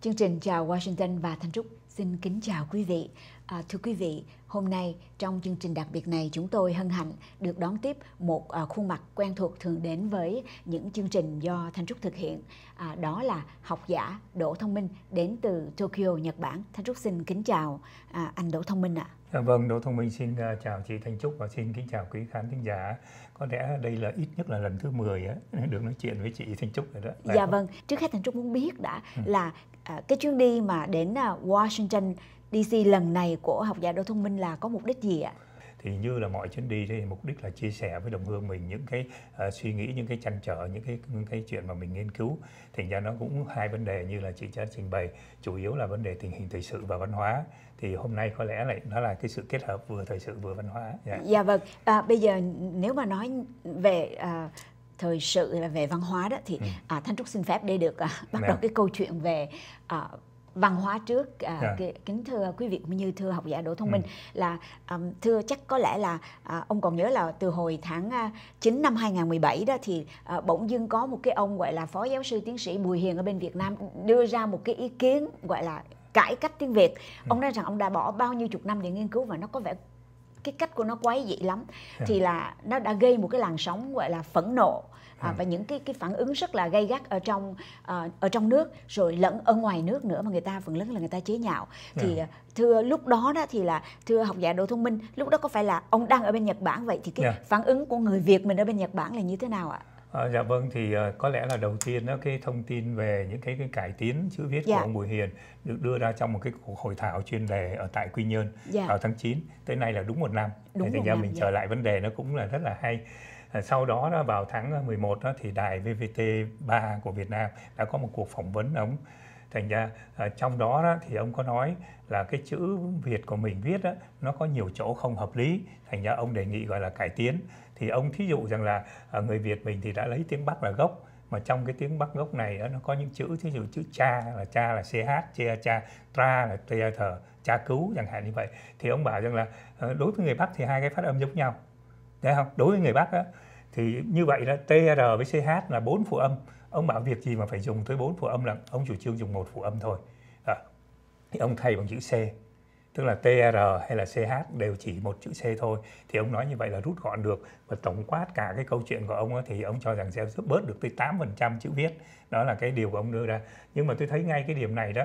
Chương trình Chào Washington và Thanh Trúc xin kính chào quý vị. À, thưa quý vị, hôm nay trong chương trình đặc biệt này chúng tôi hân hạnh được đón tiếp một à, khuôn mặt quen thuộc thường đến với những chương trình do Thanh Trúc thực hiện. À, đó là học giả Đỗ Thông Minh đến từ Tokyo, Nhật Bản. Thanh Trúc xin kính chào à, anh Đỗ Thông Minh ạ. À. Dạ vâng, Đỗ Thông Minh xin à, chào chị Thanh Trúc và xin kính chào quý khán thính giả. Có lẽ đây là ít nhất là lần thứ 10 được nói chuyện với chị Thanh Trúc rồi đó. Là dạ, dạ vâng. vâng, trước hết Thanh Trúc muốn biết đã ừ. là à, cái chuyến đi mà đến à, Washington DC lần này của học giả Đỗ Thông Minh là có mục đích gì ạ? À? thì như là mọi chuyến đi thì mục đích là chia sẻ với đồng hương mình những cái uh, suy nghĩ những cái chăn trở những cái những cái chuyện mà mình nghiên cứu thành ra nó cũng hai vấn đề như là chị đã trình bày chủ yếu là vấn đề tình hình thời sự và văn hóa thì hôm nay có lẽ lại nó là cái sự kết hợp vừa thời sự vừa văn hóa yeah. Dạ. dạ vâng à, bây giờ nếu mà nói về à, thời sự về văn hóa đó thì ừ. à, thanh trúc xin phép để được à, bắt Nè. Dạ. đầu cái câu chuyện về à, văn hóa trước à, yeah. Dạ. kính thưa quý vị cũng như thưa học giả Đỗ Thông ừ. Minh ừ. là um, thưa chắc có lẽ là uh, ông còn nhớ là từ hồi tháng uh, à, 9 năm 2017 đó thì uh, bỗng dưng có một cái ông gọi là phó giáo sư tiến sĩ Bùi Hiền ở bên Việt Nam đưa ra một cái ý kiến gọi là cải cách tiếng Việt. Ừ. Ông nói rằng ông đã bỏ bao nhiêu chục năm để nghiên cứu và nó có vẻ cái cách của nó quái dị lắm yeah. Dạ. thì là nó đã gây một cái làn sóng gọi là phẫn nộ à, ừ. và những cái cái phản ứng rất là gay gắt ở trong à, ở trong nước rồi lẫn ở ngoài nước nữa mà người ta phần lớn là người ta chế nhạo thì yeah. Ừ. Ờ, thưa lúc đó đó thì là thưa học giả Đỗ Thông Minh lúc đó có phải là ông đang ở bên Nhật Bản vậy thì cái yeah. Dạ. phản ứng của người Việt mình ở bên Nhật Bản là như thế nào ạ? À, dạ vâng thì uh, có lẽ là đầu tiên đó, cái thông tin về những cái, cái cải tiến chữ viết dạ. của ông Bùi Hiền được đưa ra trong một cái cuộc hội thảo chuyên đề ở tại Quy Nhơn dạ. vào tháng 9 tới nay là đúng một năm đúng thì thành ra mình dạ. trở lại vấn đề nó cũng là rất là hay Ờ, sau đó đó vào tháng 11 ờ, đó thì đài VVT3 của Việt Nam đã có một cuộc phỏng vấn ông thành ra ờ, trong đó, đó thì ông có nói là cái chữ Việt của mình viết đó, nó có nhiều chỗ không hợp lý thành ra ông đề nghị gọi là cải tiến thì ông thí dụ rằng là người Việt mình thì đã lấy tiếng Bắc là gốc mà trong cái tiếng Bắc gốc này nó có những chữ thí dụ chữ cha là cha là ch cha cha tra là tra thờ cha cứu chẳng hạn như vậy thì ông bảo rằng là đối với người Bắc thì hai cái phát âm giống nhau thấy không đối với người bắc á thì như vậy là tr với ch là bốn phụ âm ông bảo việc gì mà phải dùng tới bốn phụ âm là ông chủ trương dùng một phụ âm thôi à, thì ông thay bằng chữ c tức là tr hay là ch đều chỉ một chữ c thôi thì ông nói như vậy là rút gọn được và tổng quát cả cái câu chuyện của ông ấy, thì ông cho rằng sẽ giúp bớt được tới 8% chữ viết đó là cái điều của ông đưa ra nhưng mà tôi thấy ngay cái điểm này đó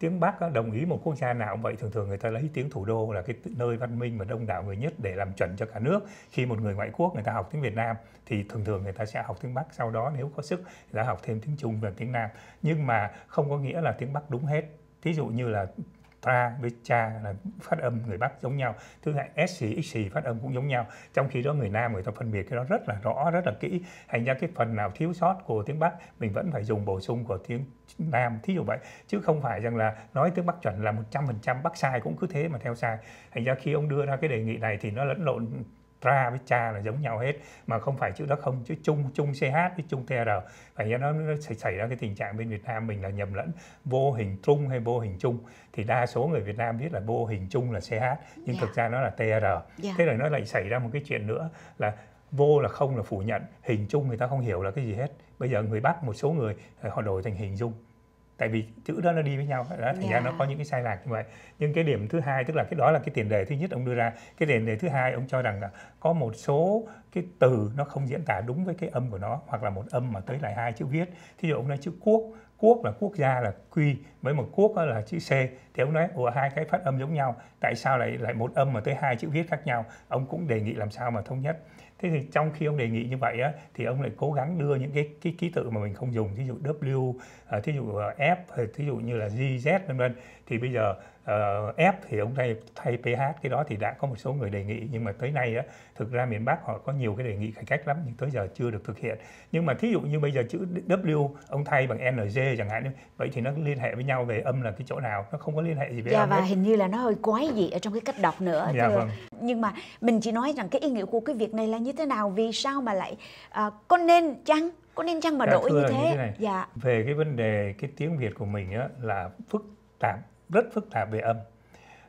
tiếng Bắc đồng ý một quốc gia nào cũng vậy thường thường người ta lấy tiếng thủ đô là cái nơi văn minh và đông đảo người nhất để làm chuẩn cho cả nước khi một người ngoại quốc người ta học tiếng Việt Nam thì thường thường người ta sẽ học tiếng Bắc sau đó nếu có sức người ta học thêm tiếng Trung và tiếng Nam nhưng mà không có nghĩa là tiếng Bắc đúng hết thí dụ như là ta với cha là phát âm người Bắc giống nhau thứ hai s x phát âm cũng giống nhau trong khi đó người Nam người ta phân biệt cái đó rất là rõ rất là kỹ thành ra cái phần nào thiếu sót của tiếng Bắc mình vẫn phải dùng bổ sung của tiếng Nam thí dụ vậy chứ không phải rằng là nói tiếng Bắc chuẩn là 100% Bắc sai cũng cứ thế mà theo sai thành ra khi ông đưa ra cái đề nghị này thì nó lẫn lộn tra với cha là giống nhau hết mà không phải chữ đó không chữ chung chung ch với chung tr phải do nó, nó xảy ra cái tình trạng bên việt nam mình là nhầm lẫn vô hình trung hay vô hình chung thì đa số người việt nam biết là vô hình chung là ch nhưng yeah. Dạ. thực ra nó là tr yeah. Dạ. thế là nó lại xảy ra một cái chuyện nữa là vô là không là phủ nhận hình chung người ta không hiểu là cái gì hết bây giờ người bắc một số người ờ, họ đổi thành hình dung tại vì chữ đó nó đi với nhau đó thành yeah. ra dạ. nó có những cái sai lạc như vậy nhưng cái điểm thứ hai tức là cái đó là cái tiền đề thứ nhất ông đưa ra cái tiền đề thứ hai ông cho rằng là có một số cái từ nó không diễn tả đúng với cái âm của nó hoặc là một âm mà tới lại hai chữ viết thí dụ ông nói chữ quốc quốc là quốc gia là q với một quốc là chữ c thì ông nói ủa hai cái phát âm giống nhau tại sao lại lại một âm mà tới hai chữ viết khác nhau ông cũng đề nghị làm sao mà thống nhất thế thì trong khi ông đề nghị như vậy á, thì ông lại cố gắng đưa những cái cái ký tự mà mình không dùng thí dụ w ờ, thí dụ ờ, f ờ, thí dụ như là Z vân vân thì bây giờ ép ờ, thì ông thay thay pH cái đó thì đã có một số người đề nghị nhưng mà tới nay á, thực ra miền Bắc họ có nhiều cái đề nghị cải cách lắm nhưng tới giờ chưa được thực hiện nhưng mà thí dụ như bây giờ chữ W ông thay bằng NG chẳng hạn vậy thì nó liên hệ với nhau về âm là cái chỗ nào nó không có liên hệ gì với dạ, âm và hết. hình như là nó hơi quái gì ở trong cái cách đọc nữa dạ, vâng. nhưng mà mình chỉ nói rằng cái ý nghĩa của cái việc này là như thế nào vì sao mà lại à, có nên chăng có nên chăng mà dạ, đổi như thế, như thế này. dạ về cái vấn đề cái tiếng Việt của mình á, là phức tạp rất phức tạp về âm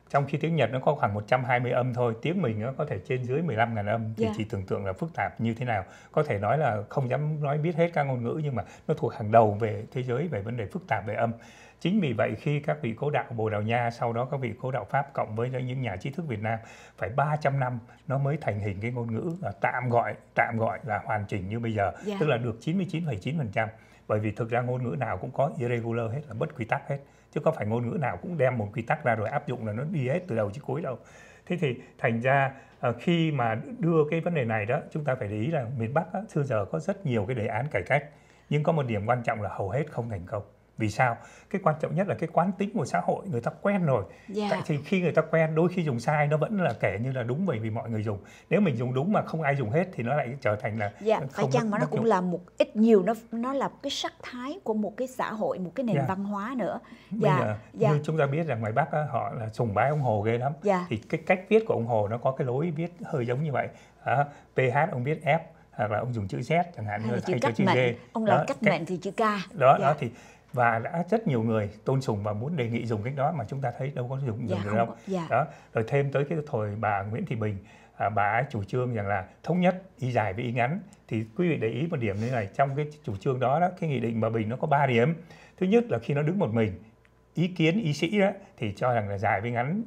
trong khi tiếng Nhật nó có khoảng 120 âm thôi, tiếng mình nó có thể trên dưới 15 ngàn âm thì yeah. Dạ. chỉ tưởng tượng là phức tạp như thế nào. Có thể nói là không dám nói biết hết các ngôn ngữ nhưng mà nó thuộc hàng đầu về thế giới về vấn đề phức tạp về âm. Chính vì vậy khi các vị cố đạo Bồ Đào Nha sau đó các vị cố đạo Pháp cộng với những nhà trí thức Việt Nam phải 300 năm nó mới thành hình cái ngôn ngữ tạm gọi tạm gọi là hoàn chỉnh như bây giờ, yeah. Dạ. tức là được 99,9% bởi vì thực ra ngôn ngữ nào cũng có irregular hết là bất quy tắc hết chứ có phải ngôn ngữ nào cũng đem một quy tắc ra rồi áp dụng là nó đi hết từ đầu chứ cuối đâu thế thì thành ra ờ, khi mà đưa cái vấn đề này đó chúng ta phải để ý là miền bắc xưa giờ có rất nhiều cái đề án cải cách nhưng có một điểm quan trọng là hầu hết không thành công vì sao cái quan trọng nhất là cái quán tính của xã hội người ta quen rồi yeah. Dạ. tại thì khi người ta quen đôi khi dùng sai nó vẫn là kể như là đúng bởi vì mọi người dùng nếu mình dùng đúng mà không ai dùng hết thì nó lại trở thành là yeah. Dạ, phải chăng mà nó cũng dùng. là một ít nhiều nó nó là cái sắc thái của một cái xã hội một cái nền yeah. Dạ. văn hóa nữa dạ yeah. yeah. như chúng ta biết rằng ngoài bắc họ là sùng bái ông hồ ghê lắm yeah. thì cái cách viết của ông hồ nó có cái lối viết hơi giống như vậy à, ph ông viết f hoặc là ông dùng chữ Z chẳng hạn như là thay cho chữ D. Ông làm cách mệnh thì chữ K. Đó, dạ. đó thì và đã rất nhiều người tôn sùng và muốn đề nghị dùng cái đó mà chúng ta thấy đâu có dùng dạ, được đâu dạ. đó rồi thêm tới cái thời bà Nguyễn Thị Bình à, bà ấy chủ trương rằng là thống nhất y dài với y ngắn thì quý vị để ý một điểm như này trong cái chủ trương đó, đó cái nghị định bà Bình nó có 3 điểm thứ nhất là khi nó đứng một mình ý kiến ý sĩ đó thì cho rằng là dài với ngắn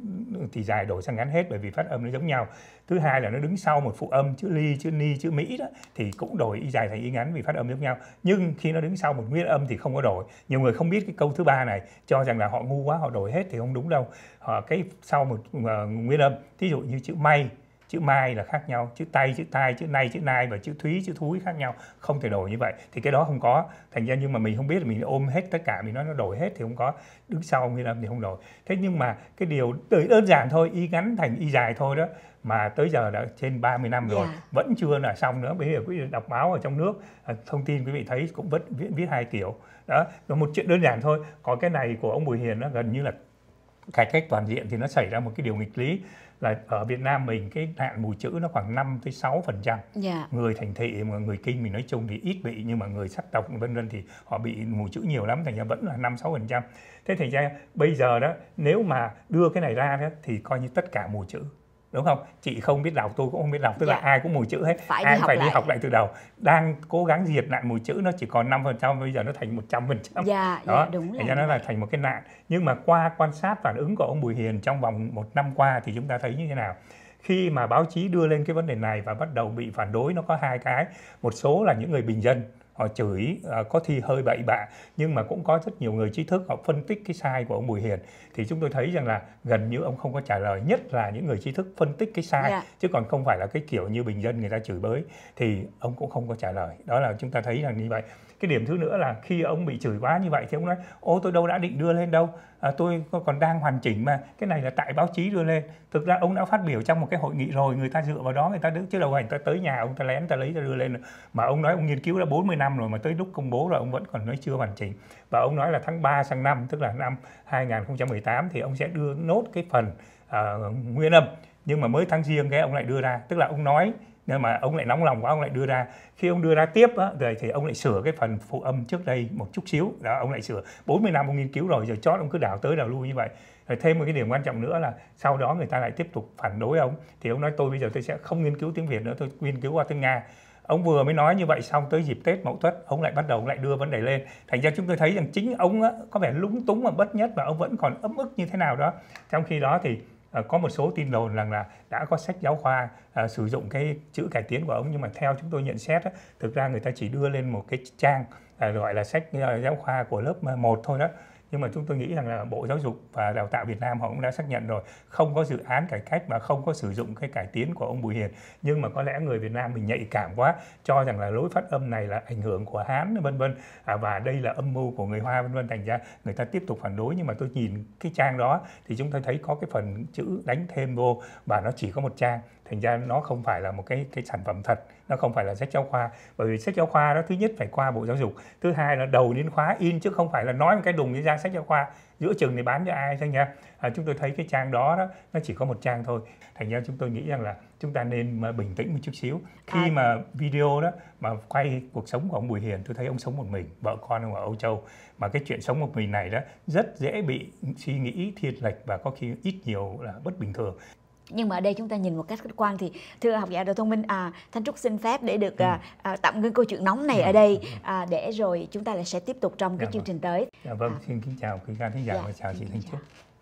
thì dài đổi sang ngắn hết bởi vì phát âm nó giống nhau thứ hai là nó đứng sau một phụ âm chữ ly chữ ni chữ mỹ đó thì cũng đổi y dài thành y ngắn vì phát âm giống nhau nhưng khi nó đứng sau một nguyên âm thì không có đổi nhiều người không biết cái câu thứ ba này cho rằng là họ ngu quá họ đổi hết thì không đúng đâu họ cái sau một uh, nguyên âm thí dụ như chữ may chữ mai là khác nhau chữ tay chữ tai chữ nay chữ nai và chữ thúy chữ thúi khác nhau không thể đổi như vậy thì cái đó không có thành ra nhưng mà mình không biết là mình ôm hết tất cả mình nói nó đổi hết thì không có đứng sau nguyên âm thì không đổi thế nhưng mà cái điều đơn giản thôi y ngắn thành y dài thôi đó mà tới giờ đã trên 30 năm rồi yeah. Dạ. vẫn chưa là xong nữa bây giờ quý vị đọc báo ở trong nước à, thông tin quý vị thấy cũng vẫn viết, viết hai kiểu đó một chuyện đơn giản thôi có cái này của ông Bùi Hiền nó gần như là cải cách toàn diện thì nó xảy ra một cái điều nghịch lý là ở Việt Nam mình cái hạn mù chữ nó khoảng 5 tới 6 phần trăm dạ. người thành thị mà người kinh mình nói chung thì ít bị nhưng mà người sắc tộc vân vân thì họ bị mù chữ nhiều lắm thành ra vẫn là 5 6 phần trăm thế thành ra bây giờ đó nếu mà đưa cái này ra đó, thì coi như tất cả mù chữ đúng không chị không biết đọc tôi cũng không biết đọc tức dạ. là ai cũng mù chữ hết phải ai đi phải lại. đi học lại từ đầu đang cố gắng diệt nạn mù chữ nó chỉ còn 5% bây giờ nó thành 100% trăm dạ, dạ, đó dạ, đúng thành ra nó là thành một cái nạn nhưng mà qua quan sát phản ứng của ông Bùi Hiền trong vòng một năm qua thì chúng ta thấy như thế nào khi mà báo chí đưa lên cái vấn đề này và bắt đầu bị phản đối nó có hai cái một số là những người bình dân họ chửi à, có thi hơi bậy bạ nhưng mà cũng có rất nhiều người trí thức họ phân tích cái sai của ông Bùi Hiền thì chúng tôi thấy rằng là gần như ông không có trả lời nhất là những người trí thức phân tích cái sai yeah. Dạ. chứ còn không phải là cái kiểu như bình dân người ta chửi bới thì ông cũng không có trả lời đó là chúng ta thấy rằng như vậy cái điểm thứ nữa là khi ông bị chửi quá như vậy thì ông nói ô tôi đâu đã định đưa lên đâu à, tôi còn đang hoàn chỉnh mà cái này là tại báo chí đưa lên thực ra ông đã phát biểu trong một cái hội nghị rồi người ta dựa vào đó người ta đứng chứ đầu hành ta tới nhà ông ta lén ta lấy ta đưa lên mà ông nói ông nghiên cứu đã 40 năm rồi mà tới lúc công bố rồi ông vẫn còn nói chưa hoàn chỉnh và ông nói là tháng 3 sang năm tức là năm 2018 thì ông sẽ đưa nốt cái phần uh, nguyên âm nhưng mà mới tháng riêng cái ông lại đưa ra tức là ông nói nên mà ông lại nóng lòng quá ông lại đưa ra khi ông đưa ra tiếp á, rồi thì ông lại sửa cái phần phụ âm trước đây một chút xíu đó ông lại sửa 40 năm ông nghiên cứu rồi giờ chót ông cứ đảo tới đảo lui như vậy rồi thêm một cái điểm quan trọng nữa là sau đó người ta lại tiếp tục phản đối ông thì ông nói tôi bây giờ tôi sẽ không nghiên cứu tiếng Việt nữa tôi nghiên cứu qua tiếng Nga ông vừa mới nói như vậy xong tới dịp Tết Mậu Tuất ông lại bắt đầu lại đưa vấn đề lên thành ra chúng tôi thấy rằng chính ông á, có vẻ lúng túng và bất nhất và ông vẫn còn ấm ức như thế nào đó trong khi đó thì Ờ, có một số tin đồn rằng là đã có sách giáo khoa à, sử dụng cái chữ cải tiến của ông nhưng mà theo chúng tôi nhận xét á, thực ra người ta chỉ đưa lên một cái trang à, gọi là sách giáo khoa của lớp 1 thôi đó nhưng mà chúng tôi nghĩ rằng là bộ giáo dục và đào tạo việt nam họ cũng đã xác nhận rồi không có dự án cải cách và không có sử dụng cái cải tiến của ông bùi hiền nhưng mà có lẽ người việt nam mình nhạy cảm quá cho rằng là lối phát âm này là ảnh hưởng của hán vân vân à, và đây là âm mưu của người hoa vân vân thành ra người ta tiếp tục phản đối nhưng mà tôi nhìn cái trang đó thì chúng ta thấy có cái phần chữ đánh thêm vô và nó chỉ có một trang thành ra nó không phải là một cái cái sản phẩm thật nó không phải là sách giáo khoa bởi vì sách giáo khoa đó thứ nhất phải qua bộ giáo dục thứ hai là đầu đến khóa in chứ không phải là nói một cái đùng như ra sách giáo khoa giữa chừng thì bán cho ai thôi nha à, chúng tôi thấy cái trang đó đó nó chỉ có một trang thôi thành ra chúng tôi nghĩ rằng là chúng ta nên mà bình tĩnh một chút xíu khi à. mà video đó mà quay cuộc sống của ông Bùi Hiền tôi thấy ông sống một mình vợ con ông ở Âu Châu mà cái chuyện sống một mình này đó rất dễ bị suy nghĩ thiên lệch và có khi ít nhiều là bất bình thường nhưng mà ở đây chúng ta nhìn một cách khách quan thì thưa học giả đồ thông minh à thanh trúc xin phép để được ừ. à, à tạm ngưng câu chuyện nóng này dạ, ở đây dạ, dạ. à, để rồi chúng ta lại sẽ tiếp tục trong dạ, cái chương vâng. trình tới dạ vâng à. xin kính chào quý khán thính giả dạ, và chào chị thanh trúc